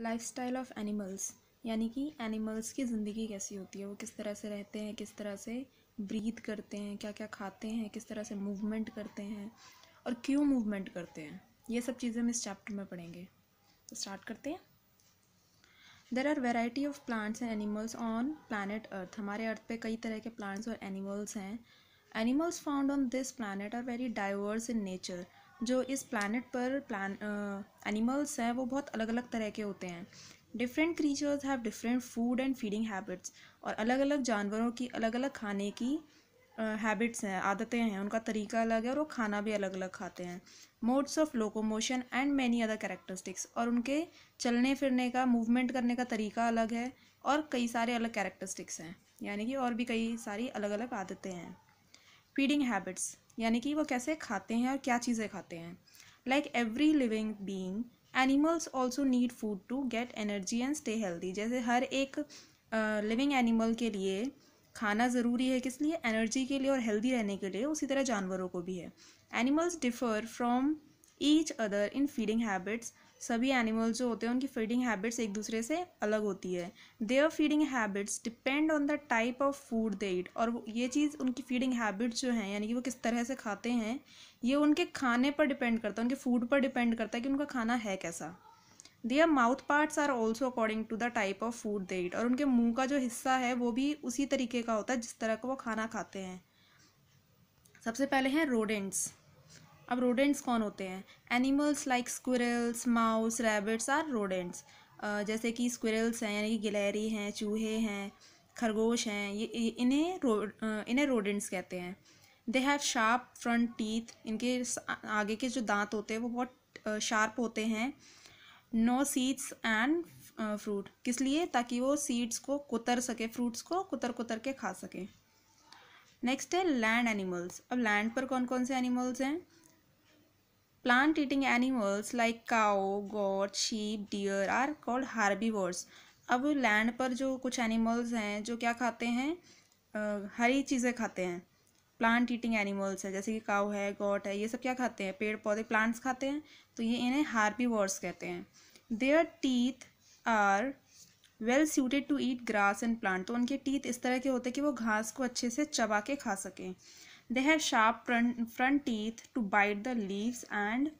Lifestyle of animals यानी कि animals की ज़िंदगी कैसी होती है वो किस तरह से रहते हैं किस तरह से ब्रीथ करते हैं क्या क्या खाते हैं किस तरह से मूवमेंट करते हैं और क्यों मूवमेंट करते हैं ये सब चीज़ें हम इस चैप्टर में पढ़ेंगे तो स्टार्ट करते हैं there are variety of plants and animals on planet earth हमारे अर्थ पे कई तरह के प्लांट्स और एनिमल्स हैं animals found on this planet are very diverse in nature जो इस प्लानट पर प्लान एनिमल्स हैं वो बहुत अलग अलग तरह के होते हैं different creatures have different food and feeding habits और अलग अलग जानवरों की अलग अलग खाने की हैबिट्स हैं आदतें हैं उनका तरीका अलग है और वो खाना भी अलग अलग खाते हैं modes of locomotion and many other characteristics और उनके चलने फिरने का मूवमेंट करने का तरीका अलग है और कई सारे अलग कैरेक्टरिस्टिक्स हैं यानी कि और भी कई सारी अलग अलग आदतें हैं फीडिंग हैबिट्स यानी कि वो कैसे खाते हैं और क्या चीज़ें खाते हैं like every living being animals also need food to get energy and stay healthy जैसे हर एक लिविंग uh, एनिमल के लिए खाना ज़रूरी है किस लिए एनर्जी के लिए और हेल्दी रहने के लिए उसी तरह जानवरों को भी है animals differ from each other in feeding habits सभी एनिमल्स जो होते हैं उनकी फीडिंग हैबिट्स एक दूसरे से अलग होती है their feeding habits depend on the type of food they eat और ये चीज़ उनकी फीडिंग हैबिट्स जो हैं यानी कि वो किस तरह से खाते हैं ये उनके खाने पर डिपेंड करता है उनके फूड पर डिपेंड करता है कि उनका खाना है कैसा their mouth parts are also according to the type of food they eat और उनके मुँह का जो हिस्सा है वो भी उसी तरीके का होता है जिस तरह का वो खाना खाते हैं सबसे पहले हैं रोडेंट्स अब रोडेंट्स कौन होते हैं animals like squirrels mouse rabbits are rodents जैसे कि स्क्विरल्स हैं यानी कि गिलहरी हैं चूहे हैं खरगोश हैं ये इन्हें रो इन्हें रोडेंट्स कहते हैं they have sharp front teeth इनके आगे के जो दांत होते हैं वो बहुत शार्प होते हैं नो सीड्स एंड फ्रूट किस लिए ताकि वो सीड्स को कुतर सके फ्रूट्स को कुतर कुतर के खा सके नेक्स्ट है लैंड एनिमल्स अब लैंड पर कौन कौन से एनिमल्स हैं Plant eating animals like cow, goat, sheep, deer are called herbivores. अब लैंड पर जो कुछ एनिमल्स हैं जो क्या खाते हैं हरी चीज़ें खाते हैं प्लांट ईटिंग एनिमल्स है जैसे कि काऊ है गॉट है ये सब क्या खाते हैं पेड़ पौधे प्लांट्स खाते हैं तो ये इन्हें हार्बीवर्स कहते हैं their teeth are well suited to eat grass and plant तो उनके टीथ इस तरह के होते हैं कि वो घास को अच्छे से चबा के खा सकें they have sharp front teeth to bite the leaves and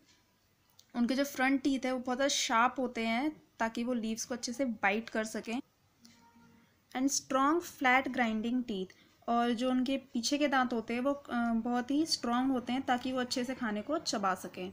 उनके जो फ्रंट टीथ है वो बहुत शार्प होते हैं ताकि वो लीव्स को अच्छे से बाइट कर सकें and strong flat grinding teeth और जो उनके पीछे के दांत होते हैं वो बहुत ही स्ट्रॉन्ग होते हैं ताकि वो अच्छे से खाने को चबा सकें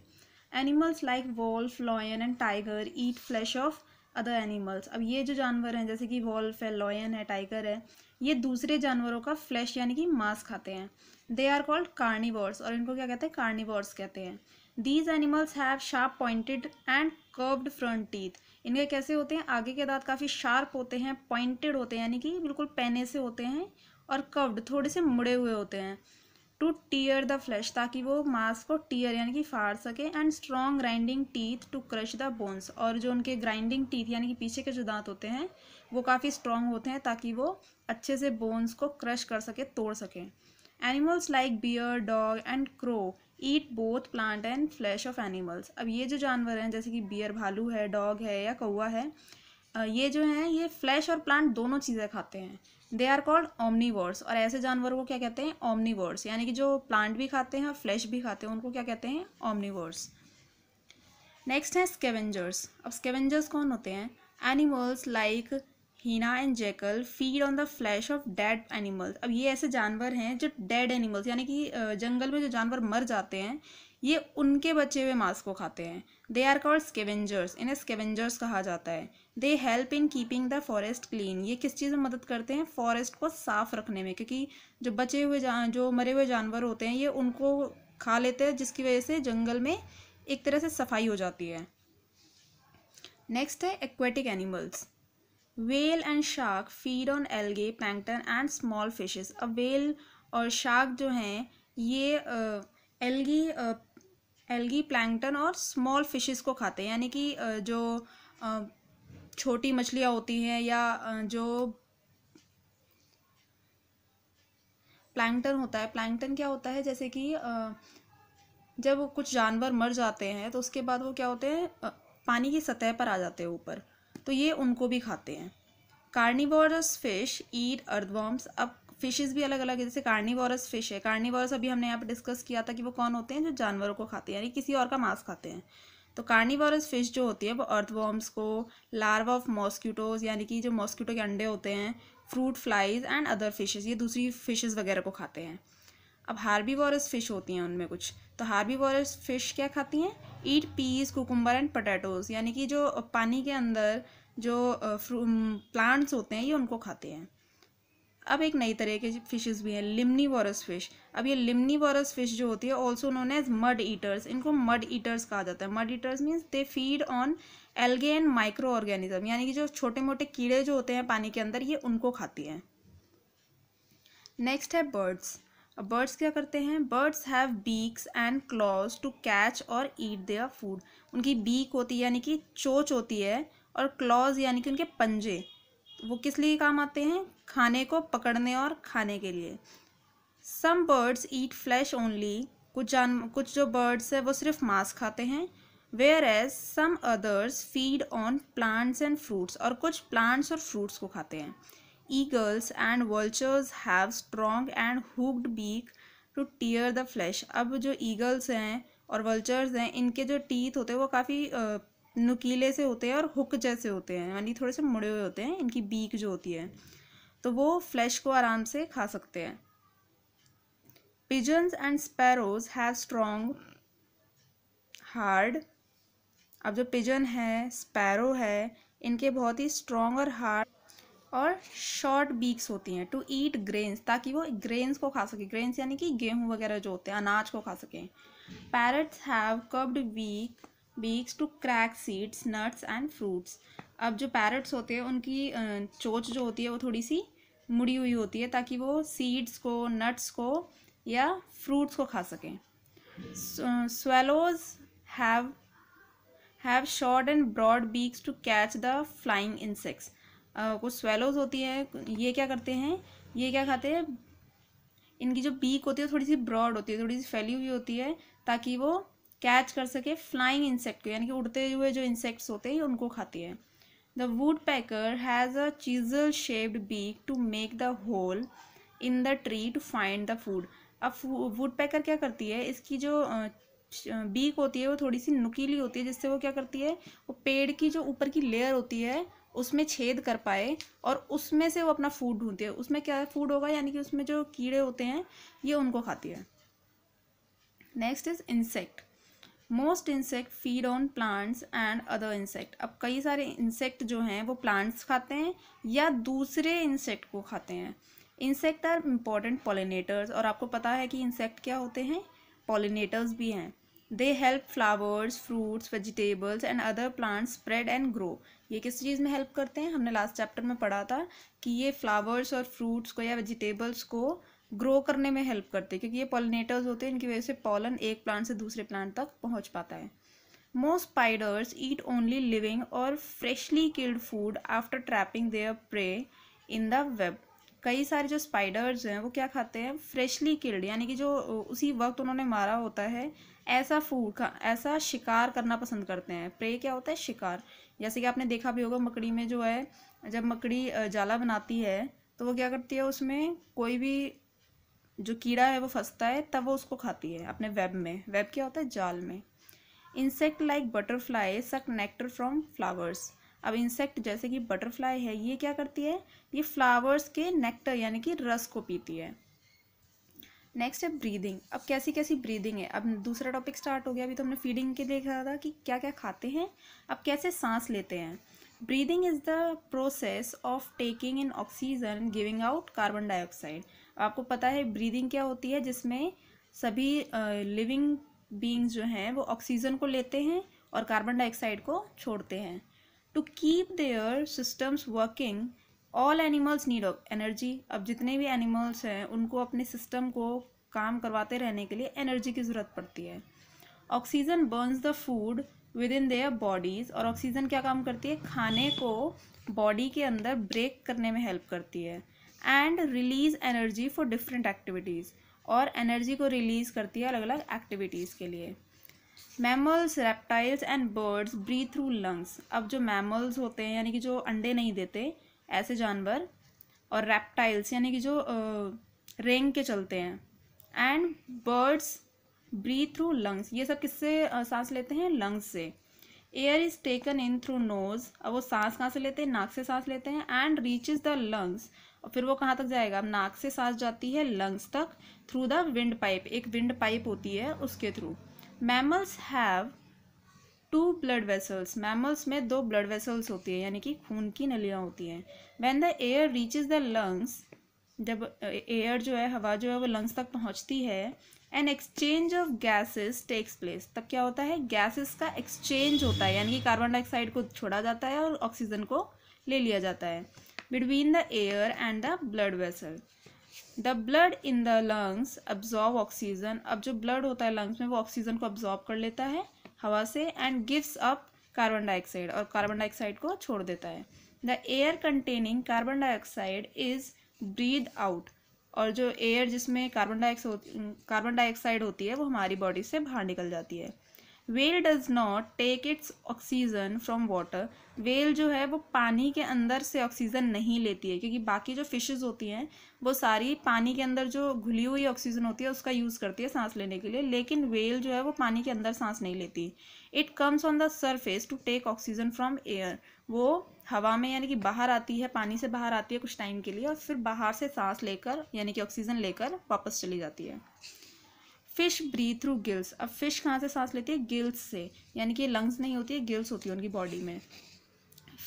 animals like wolf lion and tiger eat flesh of other animals अब ये जो जानवर हैं जैसे कि वॉल्फ है लॉयन है टाइगर है ये दूसरे जानवरों का फ्लैश यानी कि मांस खाते हैं दे आर कॉल्ड कार्निवर्स और इनको क्या कहते हैं कार्निवर्स कहते हैं these animals have sharp pointed and curved front teeth इनके कैसे होते हैं आगे के दांत काफ़ी शार्प होते हैं पॉइंटेड होते हैं यानी कि बिल्कुल पहने से होते हैं और कर्व्ड थोड़े से मुड़े हुए होते हैं टू टीयर द फ्लैश ताकि वो मांस को टीयर यानी कि फाड़ सके and strong grinding teeth to crush the bones और जो उनके ग्राइंडिंग टीथ यानी कि पीछे के जो दांत होते हैं वो काफ़ी स्ट्रॉन्ग होते हैं ताकि वो अच्छे से बोन्स को क्रश कर सके तोड़ सकें animals like bear dog and crow eat both plant and flesh of animals अब ये जो जानवर हैं जैसे कि बियर भालू है डॉग है या कौआ है ये जो हैं ये फ्लैश और प्लांट दोनों चीज़ें खाते हैं दे आर कॉल्ड ओमनीवर्स और ऐसे जानवरों को क्या कहते हैं ओमनीवर्स यानी कि जो प्लांट भी खाते हैं और फ्लैश भी खाते हैं उनको क्या कहते हैं ओमनीवर्स नेक्स्ट है स्केवेंजर्स अब स्केवेंजर्स कौन होते हैं animals like hyena and jackal feed on the flesh of dead animals अब ये ऐसे जानवर हैं जो डेड एनिमल्स यानी कि जंगल में जो जानवर मर जाते हैं ये उनके बचे हुए मांस को खाते हैं दे आर कॉल्ड स्केवेंजर्स इन्हें स्केवेंजर्स कहा जाता है they help in keeping the forest clean ये किस चीज़ में मदद करते हैं फॉरेस्ट को साफ रखने में क्योंकि जो बचे हुए जो मरे हुए जानवर होते हैं ये उनको खा लेते हैं जिसकी वजह से जंगल में एक तरह से सफाई हो जाती है नेक्स्ट है aquatic animals whale and shark feed on algae, plankton and small fishes. अब वेल और shark जो हैं ये एल्गी एलगी प्लैंकटन और स्मॉल फिशेस को खाते हैं यानी कि जो छोटी मछलियाँ होती हैं या जो प्लैंकटन होता है प्लैंकटन क्या होता है जैसे कि जब कुछ जानवर मर जाते हैं तो उसके बाद वो क्या होते हैं पानी की सतह पर आ जाते हैं ऊपर तो ये उनको भी खाते हैं कार्निवोरस फिश ईट अर्थवॉम्स अब फिशेज भी अलग अलग है जैसे कार्निवोरस फिश है कार्निवोरस अभी हमने यहाँ पर डिस्कस किया था कि वो कौन होते हैं जो जानवरों को खाते हैं यानी किसी और का मांस खाते हैं तो कार्निवोरस फिश जो होती है वो अर्थवॉर्म्स को लार्वा ऑफ मॉस्क्यूटोज यानी कि जो मॉस्क्यूटो के अंडे होते हैं fruit flies and other fishes ये दूसरी फिशेज वगैरह को खाते हैं अब हार्बीवॉरस फिश होती हैं उनमें कुछ तो हार्बीवॉरस फिश क्या खाती हैं eat peas cucumber and potatoes यानी कि जो पानी के अंदर जो प्लांट्स होते हैं ये उनको खाते हैं अब एक नई तरह के फिशेस भी हैं लिमनी वॉरस फिश अब ये लिमनी वॉरस फिश जो होती है also known as mud eaters इनको मड ईटर्स कहा जाता है mud eaters means they feed on algae and micro organism यानी कि जो छोटे मोटे कीड़े जो होते हैं पानी के अंदर ये उनको खाती हैं नेक्स्ट है बर्ड्स अब बर्ड्स क्या करते हैं birds have beaks and claws to catch और ईट देयर फूड उनकी बीक होती है यानी कि चोच होती है और क्लॉज यानी कि उनके पंजे वो किस लिए काम आते हैं खाने को पकड़ने और खाने के लिए some birds eat flesh only कुछ जान कुछ जो बर्ड्स है वो सिर्फ मांस खाते हैं whereas some others feed on plants and fruits और कुछ प्लांट्स और फ्रूट्स को खाते हैं eagles and vultures have strong and hooked beak to tear the flesh अब जो ईगल्स हैं और वल्चर्स हैं इनके जो टीथ होते हैं वो काफ़ी नुकीले से होते हैं और हुक जैसे होते हैं यानी थोड़े से मुड़े हुए होते हैं इनकी बीक जो होती है तो वो फ्लैश को आराम से खा सकते हैं pigeons and sparrows have strong hard अब जो पिजन है स्पैरो है इनके बहुत ही स्ट्रॉन्ग और हार्ड और शॉर्ट बीक्स होती हैं टू ईट ग्रेन्स ताकि वो ग्रेन्स को खा सके ग्रेन्स यानी कि गेहूँ वगैरह जो होते हैं अनाज को खा सकें parrots have curved weak beaks to crack seeds nuts and fruits अब जो पैरट्स होते हैं उनकी चोच जो होती है वो थोड़ी सी मुड़ी हुई होती है ताकि वो सीड्स को नट्स को या फ्रूट्स को खा सकें swallows have have short and broad beaks to catch the flying insects कुछ स्वेलोज होती है ये क्या करते हैं ये क्या खाते हैं इनकी जो बीक होती है थोड़ी सी ब्रॉड होती है थोड़ी सी फैली हुई होती है ताकि वो कैच कर सके फ्लाइंग इंसेक्ट को यानी कि उड़ते हुए जो इंसेक्ट्स होते हैं उनको खाती है the woodpecker has a chisel shaped beak to make the hole in the tree to find the food अब वुड पैकर क्या करती है इसकी जो बीक होती है वो थोड़ी सी नुकीली होती है जिससे वो क्या करती है वो पेड़ की जो ऊपर की लेयर होती है उसमें छेद कर पाए और उसमें से वो अपना फूड ढूंढती है उसमें क्या फूड होगा यानी कि उसमें जो कीड़े होते हैं ये उनको खाती है next is insect most insect feed on plants and other insect अब कई सारे इंसेक्ट जो हैं वो प्लांट्स खाते हैं या दूसरे इंसेक्ट को खाते हैं इंसेक्ट आर इम्पॉर्टेंट पॉलिनेटर्स और आपको पता है कि इंसेक्ट क्या होते हैं पॉलिनेटर्स भी हैं they help flowers fruits vegetables and other plants spread and grow ये किस चीज़ में हेल्प करते हैं हमने लास्ट चैप्टर में पढ़ा था कि ये फ्लावर्स और फ्रूट्स को या वेजिटेबल्स को ग्रो करने में हेल्प करते हैं क्योंकि ये पॉलिनेटर्स होते हैं इनकी वजह से पॉलन एक प्लांट से दूसरे प्लांट तक पहुंच पाता है most spiders eat only living और freshly killed food after trapping their prey in the web कई सारे जो स्पाइडर्स हैं वो क्या खाते हैं फ्रेशली किल्ड यानी कि जो उसी वक्त उन्होंने मारा होता है ऐसा फूड का ऐसा शिकार करना पसंद करते हैं प्रे क्या होता है शिकार जैसे कि आपने देखा भी होगा मकड़ी में जो है जब मकड़ी जाला बनाती है तो वो क्या करती है उसमें कोई भी जो कीड़ा है वो फंसता है तब वो उसको खाती है अपने वेब में वेब क्या होता है जाल में insect like butterfly suck nectar from flowers अब इंसेक्ट जैसे कि बटरफ्लाई है ये क्या करती है ये फ्लावर्स के नेक्टर यानी कि रस को पीती है नेक्स्ट है ब्रीदिंग अब कैसी कैसी ब्रीदिंग है अब दूसरा टॉपिक स्टार्ट हो गया अभी तो हमने फीडिंग के देखा था कि क्या क्या खाते हैं अब कैसे सांस लेते हैं breathing is the process of taking in oxygen giving out carbon dioxide आपको पता है ब्रीदिंग क्या होती है जिसमें सभी लिविंग uh, बींग्स जो हैं वो ऑक्सीजन को लेते हैं और कार्बन डाइऑक्साइड को छोड़ते हैं to keep their systems working all animals need energy अब जितने भी एनिमल्स हैं उनको अपने सिस्टम को काम करवाते रहने के लिए एनर्जी की ज़रूरत पड़ती है oxygen burns the food within their bodies और ऑक्सीजन क्या काम करती है खाने को बॉडी के अंदर ब्रेक करने में हेल्प करती है and release energy for different activities और एनर्जी को रिलीज़ करती है अलग अलग एक्टिविटीज़ के लिए mammals reptiles and birds breathe through lungs अब जो मैमल्स होते हैं यानी कि जो अंडे नहीं देते ऐसे जानवर और रेप्टाइल्स यानी कि जो रेंग के चलते हैं and birds breathe through lungs ये सब किससे सांस लेते हैं लंग्स से air is taken in through nose अब वो सांस कहाँ से लेते हैं नाक से सांस लेते हैं एंड रीचेज द लंग्स और फिर वो कहाँ तक जाएगा अब नाक से सांस जाती है लंग्स तक थ्रू द विंड पाइप एक विंड पाइप होती है उसके through mammals have two blood vessels mammals में दो ब्लड वेसल्स होती है यानी कि खून की नलियाँ होती हैं when the air is the lungs जब एयर जो है हवा जो है वो लंग्स तक पहुँचती है an exchange of gases takes place तब क्या होता है गैसेस का एक्सचेंज होता है यानी कि कार्बन डाइऑक्साइड को छोड़ा जाता है और ऑक्सीजन को ले लिया जाता है between the air and the blood vessel the blood in the lungs absorb oxygen अब जो ब्लड होता है लंग्स में वो ऑक्सीजन को अब्जॉर्ब कर लेता है हवा से and gives up carbon dioxide और कार्बन डाइऑक्साइड को छोड़ देता है the air containing carbon dioxide is breathe out और जो एयर जिसमें कार्बन डाइऑक्साइड कार्बन डाइऑक्साइड होती है वो हमारी बॉडी से बाहर निकल जाती है whale does not take its oxygen from water whale जो है वो पानी के अंदर से ऑक्सीजन नहीं लेती है क्योंकि बाकी जो फिशेज़ होती हैं वो सारी पानी के अंदर जो घुली हुई ऑक्सीजन होती है उसका यूज़ करती है सांस लेने के लिए लेकिन वेल जो है वो पानी के अंदर सांस नहीं लेती it comes on the surface to take oxygen from air वो हवा में यानी कि बाहर आती है पानी से बाहर आती है कुछ टाइम के लिए और फिर बाहर से सांस लेकर यानी कि ऑक्सीजन लेकर वापस चली जाती है फिश ब्रीथ थ्रू गिल्स अब फिश कहाँ से सांस लेती है गिल्स से यानी कि लंग्स नहीं होती है गिल्स होती है उनकी बॉडी में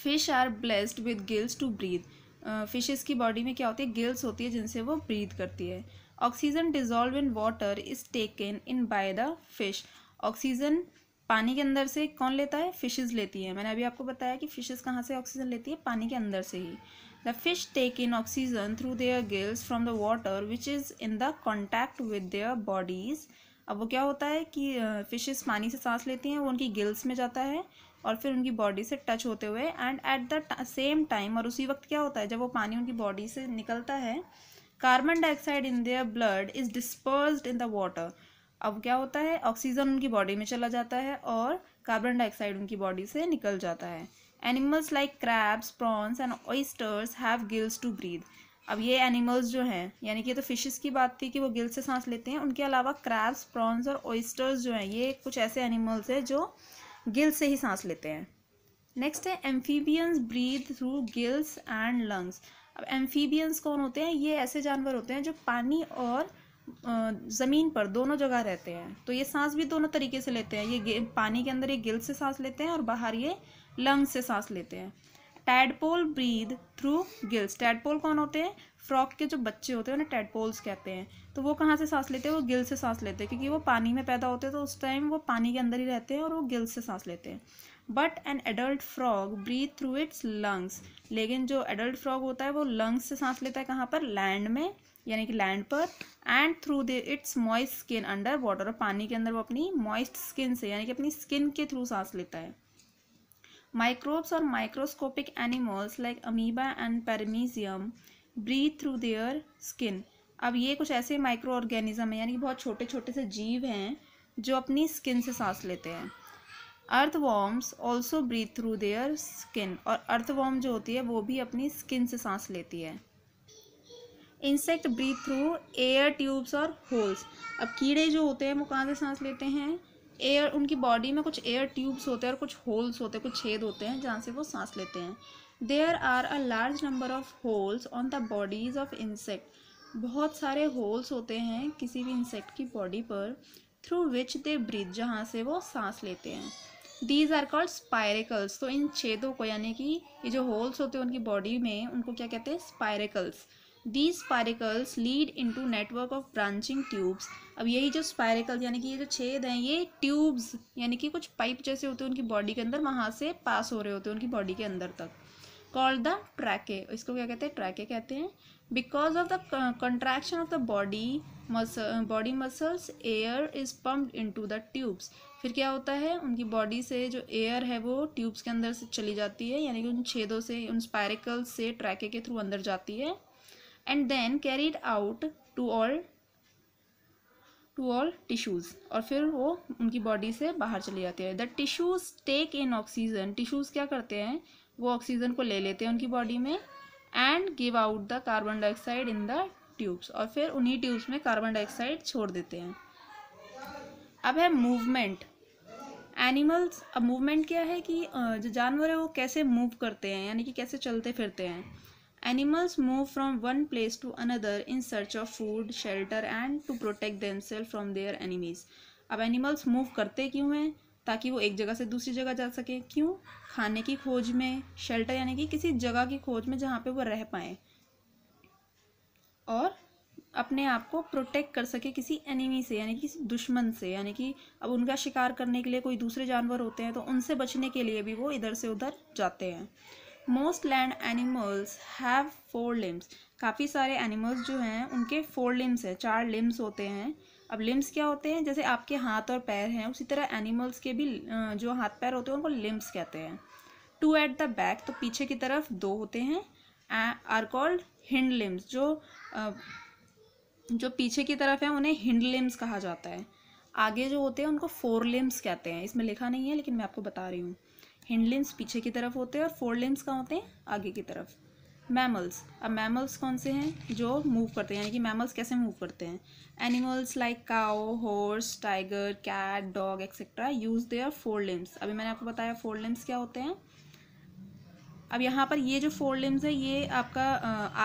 fish are blessed with gills to breathe fishes की बॉडी में क्या होती है गिल्स होती है जिनसे वो ब्रीथ करती है oxygen dissolve in water is taken in by the fish oxygen पानी के अंदर से कौन लेता है फिशेस लेती है मैंने अभी आपको बताया कि फिशेस कहाँ से ऑक्सीजन लेती है पानी के अंदर से ही The fish take in oxygen through their gills from the water which is in the contact with their bodies. अब वो क्या होता है कि फिशेस पानी से सांस लेती हैं वो उनकी गिल्स में जाता है और फिर उनकी बॉडी से टच होते हुए and at the same time और उसी वक्त क्या होता है जब वो पानी उनकी बॉडी से निकलता है carbon dioxide in their blood is disperse in the water अब क्या होता है ऑक्सीजन उनकी बॉडी में चला जाता है और कार्बन डाइऑक्साइड उनकी बॉडी से निकल जाता है animals like crabs prawns and oysters have gills to breathe अब ये एनिमल्स जो हैं यानी कि तो फिशेस की बात थी कि वो गिल्स से सांस लेते हैं उनके अलावा क्रैब्स प्रॉन्स और ऑइस्टर्स जो हैं ये कुछ ऐसे एनिमल्स हैं जो गिल्स से ही सांस लेते हैं नेक्स्ट है amphibians breathe through gills and lungs अब एम्फीबियंस कौन होते हैं ये ऐसे जानवर होते हैं जो पानी और ज़मीन पर दोनों जगह रहते हैं तो ये सांस भी दोनों तरीके से लेते हैं ये पानी के अंदर ये गिल्स से सांस लेते हैं और बाहर ये लंग्स से सांस लेते हैं tadpole breathe through gills tadpole कौन होते हैं फ्रॉक के जो बच्चे होते हैं उन्हें टैडपोल्स कहते हैं तो वो कहाँ से सांस लेते हैं वो गिल से सांस लेते हैं क्योंकि वो पानी में पैदा होते हैं तो उस टाइम वो पानी के अंदर ही रहते हैं और वो गिल्स से सांस लेते हैं but an adult frog breathe through its lungs लेकिन जो एडल्ट फ्रॉग होता है वो लंग्स से सांस लेता है कहाँ पर लैंड में यानी कि लैंड पर and through the its moist skin under water और पानी के अंदर वो अपनी मॉइस्ट स्किन से यानी कि अपनी स्किन के थ्रू सांस लेता है Microbes or microscopic animals like amoeba and paramecium breathe through their skin. अब ये कुछ ऐसे माइक्रो ऑर्गेनिज्म हैं यानी बहुत छोटे छोटे से जीव हैं जो अपनी स्किन से सांस लेते हैं earthworms also breathe through their skin और अर्थ वॉम जो होती है वो भी अपनी स्किन से सांस लेती है insect breathe through air tubes और होल्स अब कीड़े जो होते हैं वो कहाँ से सांस लेते हैं एयर उनकी बॉडी में कुछ एयर ट्यूब्स होते हैं और कुछ होल्स होते हैं कुछ छेद होते हैं जहाँ से वो सांस लेते हैं there are a large number of holes on the bodies of insect बहुत सारे होल्स होते हैं किसी भी इंसेक्ट की बॉडी पर थ्रू विच दे ब्रीथ जहाँ से वो सांस लेते हैं दीज आर कॉल्ड स्पायरिकल्स तो इन छेदों को यानी कि ये जो होल्स होते हैं उनकी बॉडी में उनको क्या कहते हैं spiracles these spiracles lead to network of branching tubes अब यही जो स्पायरिकल यानी कि ये जो छेद हैं ये ट्यूब्स यानी कि कुछ पाइप जैसे होते हैं उनकी बॉडी के अंदर वहाँ से पास हो रहे होते हैं उनकी बॉडी के अंदर तक कॉल्ड द ट्रैके इसको क्या कहते हैं ट्रैके कहते हैं because of the contraction of the body muscle body muscles air is pumped into the tubes फिर क्या होता है उनकी बॉडी से जो एयर है वो ट्यूब्स के अंदर से चली जाती है यानी कि उन छेदों से उन स्पायरिकल्स से ट्रैके के थ्रू अंदर जाती है and then carried out to all to all tissues और फिर वो उनकी बॉडी से बाहर चले जाते हैं the tissues take in oxygen tissues क्या करते हैं वो ऑक्सीजन को ले लेते हैं उनकी बॉडी में and give out the carbon dioxide in the tubes और फिर उन्हीं ट्यूब्स में कार्बन डाइऑक्साइड छोड़ देते हैं अब है मूवमेंट एनिमल्स अब मूवमेंट क्या है कि जो जानवर है वो कैसे मूव करते हैं यानी कि कैसे चलते फिरते हैं Animals move from one place to another in search of food, shelter and to protect themselves from their enemies. अब एनिमल्स मूव करते क्यों हैं ताकि वो एक जगह से दूसरी जगह जा सके क्यों खाने की खोज में शेल्टर यानी कि किसी जगह की खोज में जहाँ पे वो रह पाए और अपने आप को प्रोटेक्ट कर सके किसी एनिमी से यानी कि दुश्मन से यानी कि अब उनका शिकार करने के लिए कोई दूसरे जानवर होते हैं तो उनसे बचने के लिए भी वो इधर से उधर जाते हैं most land animals have four limbs काफ़ी सारे एनिमल्स जो हैं उनके फोर लिम्स हैं चार लिम्स होते हैं अब लिम्स क्या होते हैं जैसे आपके हाथ और पैर हैं उसी तरह एनिमल्स के भी जो हाथ पैर होते हैं उनको लिम्स कहते हैं टू एट द बैक तो पीछे की तरफ दो होते हैं आर कॉल्ड हिंड लिम्स जो जो पीछे की तरफ है उन्हें हिंड लिम्स कहा जाता है आगे जो होते हैं उनको फोर लिम्स कहते हैं इसमें लिखा नहीं है लेकिन मैं आपको बता रही हूँ हिंड लिम्स पीछे की तरफ होते हैं और फोर लिम्स कहाँ होते हैं आगे की तरफ मैमल्स अब मैमल्स कौन से हैं जो मूव करते हैं यानी कि मैमल्स कैसे मूव करते हैं animals like cow horse tiger cat dog etcetera use their four limbs अभी मैंने आपको बताया फोर लिम्स क्या होते हैं अब यहाँ पर ये जो फोर लिम्स है ये आपका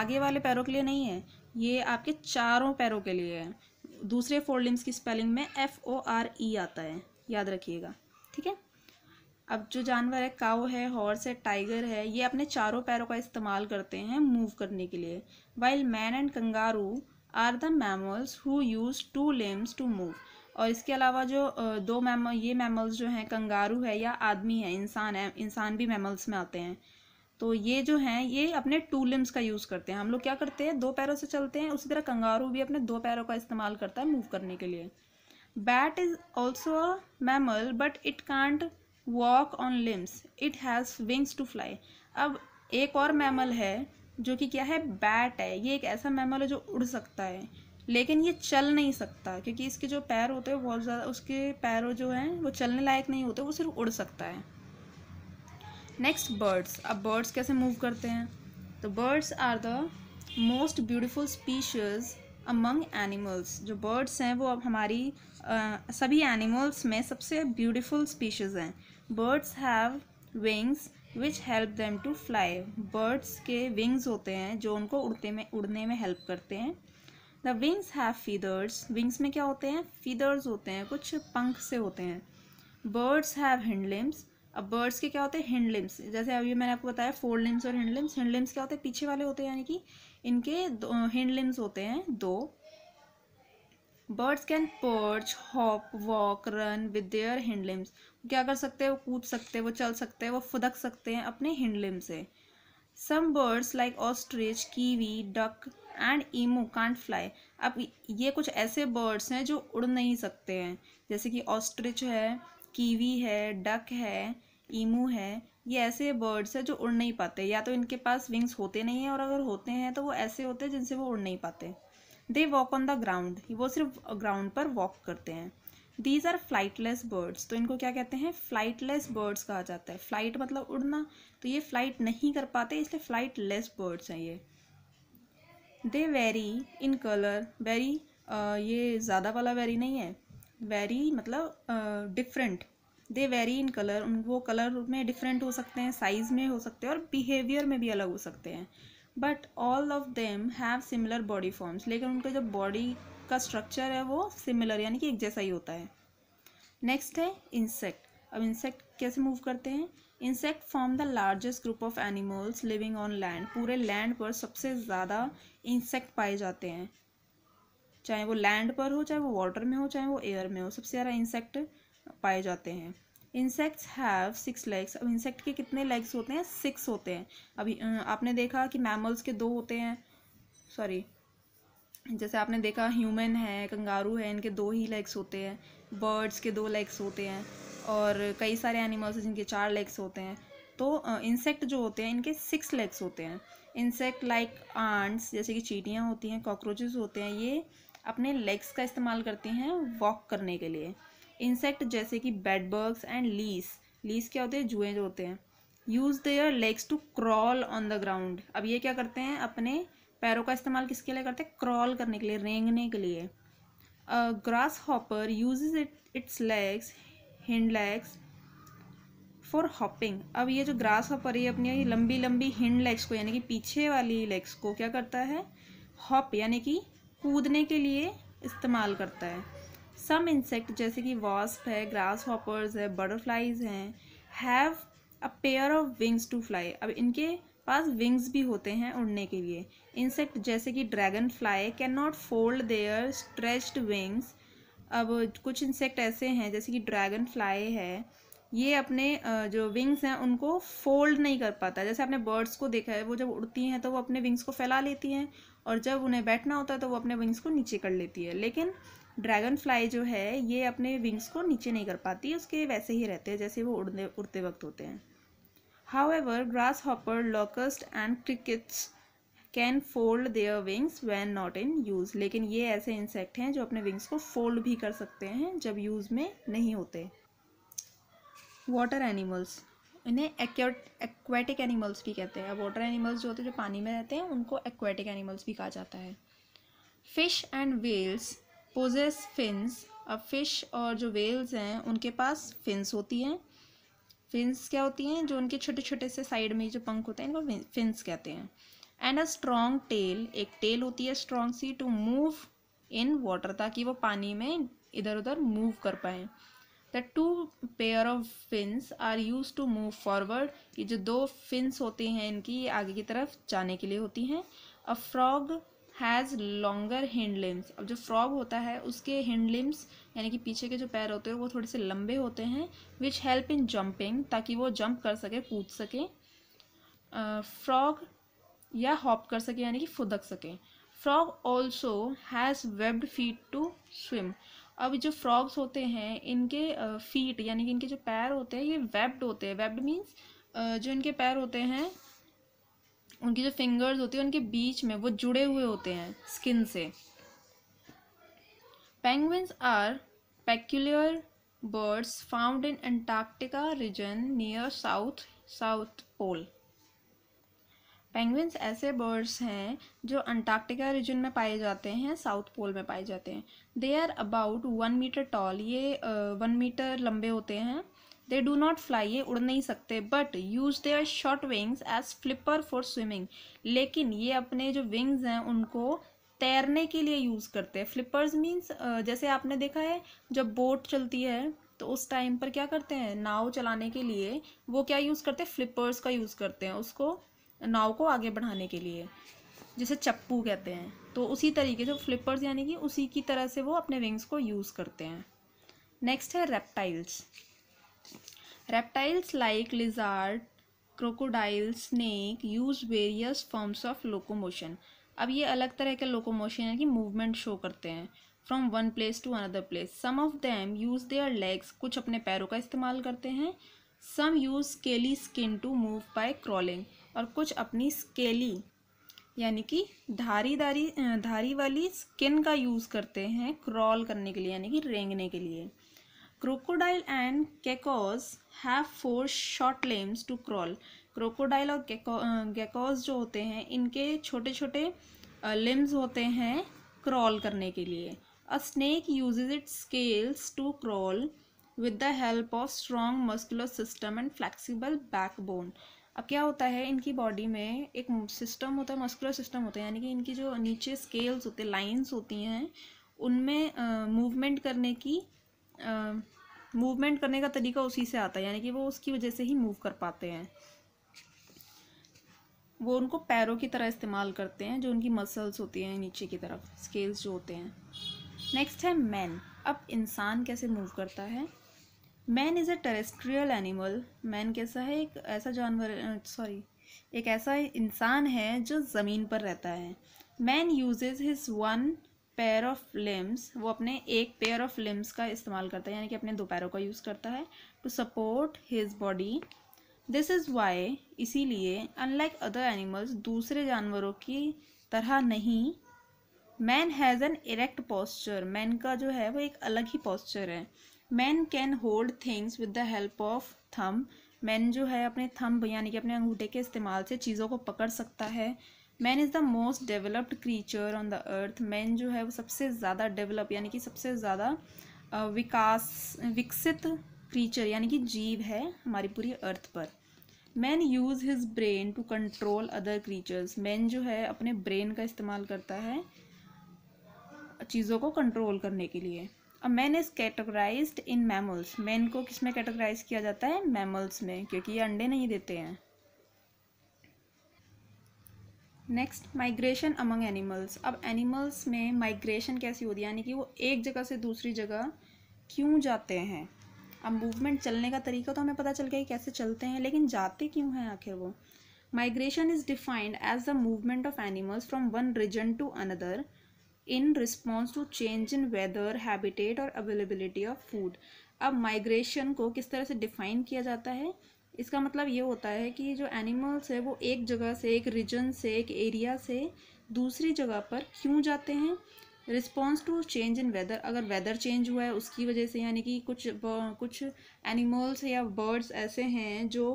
आगे वाले पैरों के लिए नहीं है ये आपके चारों पैरों के लिए है दूसरे फोर लिम्स की स्पेलिंग में एफ़ ओ आर ई आता है याद रखिएगा ठीक है अब जो जानवर है काओ है हॉर्स है टाइगर है ये अपने चारों पैरों का इस्तेमाल करते हैं मूव करने के लिए while man and kangaroo are the mammals who use two limbs to move और इसके अलावा जो दो मैम ये मैमल्स जो हैं कंगारू है या आदमी है इंसान है इंसान भी मैमल्स में आते हैं तो ये जो हैं ये अपने टू लिम्स का यूज़ करते हैं हम लोग क्या करते हैं दो पैरों से चलते हैं उसी तरह कंगारू भी अपने दो पैरों का इस्तेमाल करता है मूव करने के लिए bat is also a mammal but it can't walk on limbs it has wings to fly अब एक और मैमल है जो कि क्या है बैट है ये एक ऐसा मैमल है जो उड़ सकता है लेकिन ये चल नहीं सकता क्योंकि इसके जो पैर होते हैं बहुत ज़्यादा उसके पैरों जो हैं वो चलने लायक नहीं होते वो सिर्फ उड़ सकता है नेक्स्ट बर्ड्स अब बर्ड्स कैसे मूव करते हैं तो birds are the most beautiful species among animals जो बर्ड्स हैं वो अब हमारी आ, सभी एनिमल्स में सबसे ब्यूटिफुल स्पीशीज़ हैं birds have wings which help them to fly birds के विंग्स होते हैं जो उनको उड़ते में उड़ने में हेल्प करते हैं the wings have feathers wings में क्या होते हैं फीदर्स होते हैं कुछ पंख से होते हैं बर्ड्स हैव हिंड लिम्स अब बर्ड्स के क्या होते हैं हिंड लिम्स जैसे अभी मैंने आपको बताया फोर लिम्स और हिंड लिम्स हिंड लिम्स क्या होते हैं पीछे वाले होते हैं यानी कि इनके हिंड लिम्स होते हैं दो birds can perch hop walk run with their hind limbs क्या कर सकते हैं वो कूद सकते हैं वो चल सकते हैं वो फुदक सकते हैं अपने हिंड लिम्स से some birds like ostrich kiwi duck and emu can't fly अब ये कुछ ऐसे बर्ड्स हैं जो उड़ नहीं सकते हैं जैसे कि ऑस्ट्रिच है कीवी है डक है ईमू है ये ऐसे बर्ड्स हैं जो उड़ नहीं पाते या तो इनके पास विंग्स होते नहीं हैं और अगर होते हैं तो वो ऐसे होते हैं जिनसे वो उड़ नहीं पाते they walk on the ground वो सिर्फ ग्राउंड पर वॉक करते हैं दीज आर फ्लाइटलेस बर्ड्स तो इनको क्या कहते हैं फ्लाइटलेस बर्ड्स कहा जाता है फ्लाइट मतलब उड़ना तो ये फ्लाइट नहीं कर पाते इसलिए फ्लाइट लेस बर्ड्स हैं ये they vary in colour vary ये ज़्यादा वाला वेरी नहीं है वेरी मतलब different they vary in colour वो कलर में डिफरेंट हो सकते हैं साइज़ में हो सकते हैं और बिहेवियर में भी अलग हो सकते हैं but all of them have similar body forms लेकिन उनका जो बॉडी का स्ट्रक्चर है वो सिमिलर यानी कि एक जैसा ही होता है नेक्स्ट है इंसेक्ट अब इंसेक्ट कैसे मूव करते हैं insect form the largest group of animals living on land पूरे लैंड पर सबसे ज़्यादा इंसेक्ट पाए जाते हैं चाहे वो लैंड पर हो चाहे वो वाटर में हो चाहे वो एयर में हो सबसे ज़्यादा इंसेक्ट पाए जाते हैं इंसेक्ट्स हैव सिक्स लेग्स अब इंसेक्ट के कितने लेग्स होते हैं सिक्स होते हैं अभी आपने देखा कि मैमल्स के दो होते हैं सॉरी जैसे आपने देखा ह्यूमन है कंगारू है इनके दो ही लेग्स होते हैं बर्ड्स के दो लेग्स होते हैं और कई सारे एनिमल्स हैं जिनके चार लेग्स होते हैं तो इंसेक्ट जो होते हैं इनके सिक्स लेग्स होते हैं इंसेक्ट लाइक आंट्स जैसे कि चीटियाँ होती हैं कॉकरोचेस होते हैं ये अपने लेग्स का इस्तेमाल करते हैं वॉक करने के लिए इंसेक्ट जैसे कि बेडबर्ग्स एंड लीस लीस क्या होते हैं जुए जो होते हैं use their legs to crawl on the ground अब ये क्या करते हैं अपने पैरों का इस्तेमाल किसके लिए करते हैं क्रॉल करने के लिए रेंगने के लिए grasshopper use it its legs hind legs for hopping अब ये जो ग्रास हॉपर ये अपनी लंबी लंबी हिंड लेग्स को यानी कि पीछे वाली लेग्स को क्या करता है हॉप यानी कि कूदने के लिए इस्तेमाल करता है सम इंसेक्ट जैसे कि वॉस्प है ग्रास हॉपर्स है बटरफ्लाइज हैं have a pair of wings to fly अब इनके पास विंग्स भी होते हैं उड़ने के लिए इंसेक्ट जैसे कि dragonfly can not fold their stretched wings अब कुछ इंसेक्ट ऐसे हैं जैसे कि ड्रैगन फ्लाई है ये अपने जो विंग्स हैं उनको फोल्ड नहीं कर पाता जैसे आपने बर्ड्स को देखा है वो जब उड़ती हैं तो वो अपने विंग्स को फैला लेती हैं और जब उन्हें बैठना होता है तो वो अपने विंग्स को नीचे कर लेती है लेकिन ड्रैगन फ्लाई जो है ये अपने विंग्स को नीचे नहीं कर पाती उसके वैसे ही रहते हैं जैसे वो उड़ने उड़ते वक्त होते हैं however grasshopper locust and crickets can fold their wings when not in use लेकिन ये ऐसे इंसेक्ट हैं जो अपने विंग्स को फोल्ड भी कर सकते हैं जब यूज़ में नहीं होते वाटर एनिमल्स इन्हें एक्वेटिक एनिमल्स भी कहते हैं वाटर एनिमल्स जो होते हैं जो पानी में रहते हैं उनको एक्वेटिक एनिमल्स भी कहा जाता है fish and whales possess fins अब फिश और जो वेल्स हैं उनके पास फिन्स होती हैं फिन्स क्या होती हैं जो उनके छोटे छोटे से साइड में जो पंख होते हैं इनको फिन्स कहते हैं एंड अ स्ट्रॉन्ग टेल एक टेल होती है स्ट्रॉन्ग सी टू मूव इन वाटर ताकि वो पानी में इधर उधर मूव कर पाए the two pair of fins are use to move forward ये जो दो फिन्स होते हैं इनकी आगे की तरफ जाने के लिए होती हैं a frog has longer hand limbs अब जो फ्रॉग होता है उसके हैंड लिम्स यानी कि पीछे के जो पैर होते हैं वो थोड़े से लंबे होते हैं विच हेल्प इन जंपिंग ताकि वो जंप कर सके कूद सके फ्रॉग या हॉप कर सके यानी कि फुदक सके frog also has webbed feet to swim अब जो फ्रॉग्स होते हैं इनके फीट यानी कि इनके जो पैर होते हैं ये वेब्ड होते हैं वेब्ड मीन्स जो इनके पैर होते हैं उनकी जो फिंगर्स होती है उनके बीच में वो जुड़े हुए होते हैं स्किन से penguins are peculiar birds found in Antarctica region near south south pole penguins ऐसे बर्ड्स हैं जो अंटार्कटिका रीजन में पाए जाते हैं साउथ पोल में पाए जाते हैं they are about one metre tall ये वन uh, मीटर लंबे होते हैं दे डू नॉट फ्लाई ये उड़ नहीं सकते but use their short wings as flipper for swimming लेकिन ये अपने जो विंग्स हैं उनको तैरने के लिए यूज़ करते हैं फ्लिपर्स मीन्स जैसे आपने देखा है जब बोट चलती है तो उस टाइम पर क्या करते हैं नाव चलाने के लिए वो क्या यूज़ करते हैं फ्लिपर्स का यूज़ करते हैं उसको नाव को आगे बढ़ाने के लिए जिसे चप्पू कहते हैं तो उसी तरीके से फ्लिपर्स यानी कि उसी की तरह से वो अपने विंग्स को यूज़ करते हैं नेक्स्ट है reptiles reptiles like lizard, crocodile, snake use various forms of locomotion अब ये अलग तरह के लोकोमोशन यानी कि मूवमेंट शो करते हैं from one place to another place some of them use their legs कुछ अपने पैरों का इस्तेमाल करते हैं some use scaly skin to move by crawling और कुछ अपनी स्केली यानी कि धारी धारी धारी वाली स्किन का यूज़ करते हैं क्रॉल करने के लिए यानी कि रेंगने के लिए crocodile and geckos have four short limbs to crawl crocodile और गेकोज जो होते हैं इनके छोटे छोटे लिम्स होते हैं क्रॉल करने के लिए a snake uses it scales to crawl with the help of strong muscular system and flexible backbone अब क्या होता है इनकी बॉडी में एक सिस्टम होता है मस्कुलर सिस्टम होता है यानी कि इनकी जो नीचे स्केल्स होते हैं लाइन्स होती हैं उनमें मूवमेंट करने की मूवमेंट करने का तरीका उसी से आता है यानी कि वो उसकी वजह से ही मूव कर पाते हैं वो उनको पैरों की तरह इस्तेमाल करते हैं जो उनकी मसल्स होती हैं नीचे की तरफ स्केल्स जो होते हैं नेक्स्ट है मैन अब इंसान कैसे मूव करता है man is a terrestrial animal man कैसा है एक ऐसा जानवर सॉरी एक ऐसा इंसान है जो ज़मीन पर रहता है man uses his one pair of limbs वो अपने एक पेयर ऑफ लिम्स का इस्तेमाल करता है यानी कि अपने दो पैरों का यूज़ करता है to support his body this is why इसीलिए अनलाइक अदर एनिमल्स दूसरे जानवरों की तरह नहीं man has an erect posture man का जो है वो एक अलग ही पॉस्चर है man can hold things with the help of thumb man जो है अपने थम्ब यानी कि अपने अंगूठे के इस्तेमाल से चीज़ों को पकड़ सकता है man is the most developed creature on the earth man जो है वो सबसे ज़्यादा डेवलप यानी कि सबसे ज़्यादा विकास विकसित क्रीचर यानी कि जीव है हमारी पूरी अर्थ पर man use his brain to control other creatures man जो है अपने ब्रेन का इस्तेमाल करता है चीज़ों को कंट्रोल करने के लिए a man is categorize in mammals man को किस में कैटेगराइज किया जाता है मैमल्स में क्योंकि ये अंडे नहीं देते हैं नेक्स्ट माइग्रेशन अमंग एनिमल्स अब एनिमल्स में माइग्रेशन कैसी होती है यानी कि वो एक जगह से दूसरी जगह क्यों जाते हैं अब मूवमेंट चलने का तरीका तो हमें पता चल गया कि कैसे चलते हैं लेकिन जाते क्यों हैं आखिर वो migration is defined as the movement of animals from one region to another in response to change in weather habitat और अवेलेबिलिटी ऑफ फूड अब माइग्रेशन को किस तरह से डिफाइन किया जाता है इसका मतलब ये होता है कि जो एनिमल्स है वो एक जगह से एक रीजन से एक एरिया से दूसरी जगह पर क्यों जाते हैं response to change in weather अगर वेदर चेंज हुआ है उसकी वजह से यानी कि कुछ कुछ एनिमल्स या बर्ड्स ऐसे हैं जो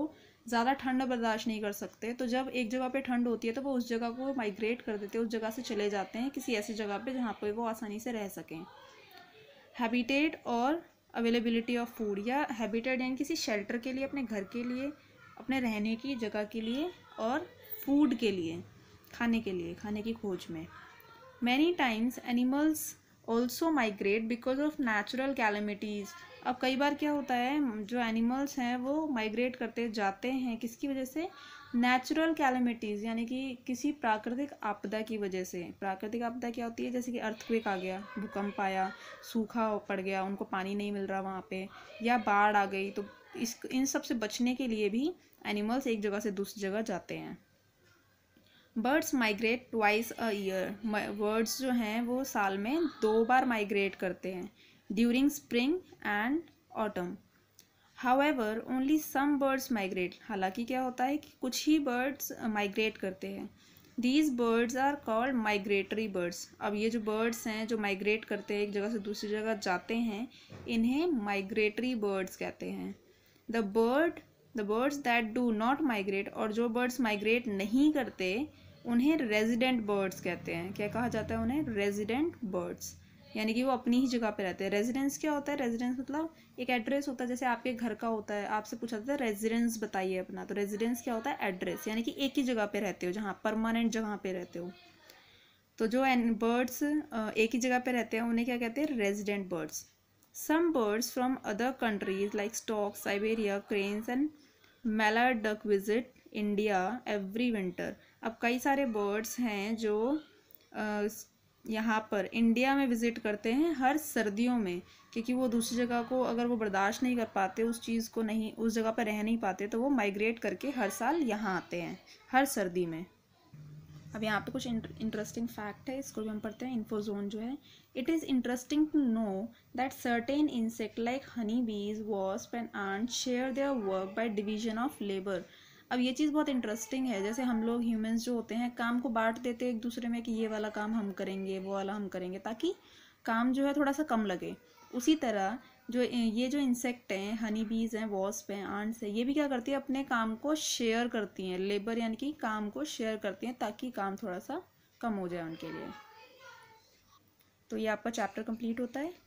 ज़्यादा ठंड बर्दाश्त नहीं कर सकते तो जब एक जगह पे ठंड होती है तो वो उस जगह को माइग्रेट कर देते हैं उस जगह से चले जाते हैं किसी ऐसी जगह पे जहाँ पे वो आसानी से रह सकें हैबिटेट और अवेलेबिलिटी ऑफ फूड या हैबिटेट यानी किसी शेल्टर के लिए अपने घर के लिए अपने रहने की जगह के लिए और फूड के लिए खाने के लिए खाने की खोज में many times animals also migrate because of natural calamities अब कई बार क्या होता है जो एनिमल्स हैं वो माइग्रेट करते जाते हैं किसकी वजह से नेचुरल कैलमिटीज़ यानी कि किसी प्राकृतिक आपदा की वजह से प्राकृतिक आपदा क्या होती है जैसे कि अर्थक्वेक आ गया भूकंप आया सूखा पड़ गया उनको पानी नहीं मिल रहा वहाँ पे या बाढ़ आ गई तो इस इन सब से बचने के लिए भी एनिमल्स एक जगह से दूसरी जगह जाते हैं birds migrate twice a year birds जो हैं वो साल में दो बार माइग्रेट करते हैं during spring and autumn ever only some birds migrate हालांकि क्या होता है कि कुछ ही बर्ड्स माइग्रेट करते हैं these birds are called migratory birds अब ये जो बर्ड्स हैं जो माइग्रेट करते हैं एक जगह से दूसरी जगह जाते हैं इन्हें माइग्रेटरी बर्ड्स कहते हैं the bird the birds that do not migrate और जो बर्ड्स माइग्रेट नहीं करते उन्हें रेजिडेंट बर्ड्स कहते हैं क्या कहा जाता है उन्हें रेजिडेंट बर्ड्स यानी कि वो अपनी ही जगह पे रहते हैं रेजिडेंस क्या होता है रेजिडेंस मतलब एक एड्रेस होता है जैसे आपके घर का होता है आपसे पूछा जाता है रेजिडेंस बताइए अपना तो रेजिडेंस क्या होता है एड्रेस यानी कि एक ही जगह पे रहते हो जहाँ परमानेंट जगह पे रहते हो तो जो बर्ड्स एक ही जगह पे रहते हैं उन्हें क्या कहते हैं resident birds some birds from other countries like stork Siberia cranes and mallard duck visit India every winter अब कई सारे बर्ड्स हैं जो यहाँ पर इंडिया में विज़िट करते हैं हर सर्दियों में क्योंकि वो दूसरी जगह को अगर वो बर्दाश्त नहीं कर पाते उस चीज़ को नहीं उस जगह पर रह नहीं पाते तो वो माइग्रेट करके हर साल यहाँ आते हैं हर सर्दी में अब यहाँ पे कुछ इंटरेस्टिंग फैक्ट है इसको भी हम पढ़ते हैं इन्फोजोन जो है it is interesting to know that certain insect like honey bees wasp and ant share their work by division of labour अब ये चीज़ बहुत इंटरेस्टिंग है जैसे हम लोग ह्यूमन्स जो होते हैं काम को बांट देते हैं एक दूसरे में कि ये वाला काम हम करेंगे वो वाला हम करेंगे ताकि काम जो है थोड़ा सा कम लगे उसी तरह जो ये जो इंसेक्ट हैं हनी बीज हैं वॉस्प हैं आंट्स हैं ये भी क्या करती है अपने काम को शेयर करती हैं लेबर यानी कि काम को शेयर करती हैं ताकि काम थोड़ा सा कम हो जाए उनके लिए तो ये आपका चैप्टर कंप्लीट होता है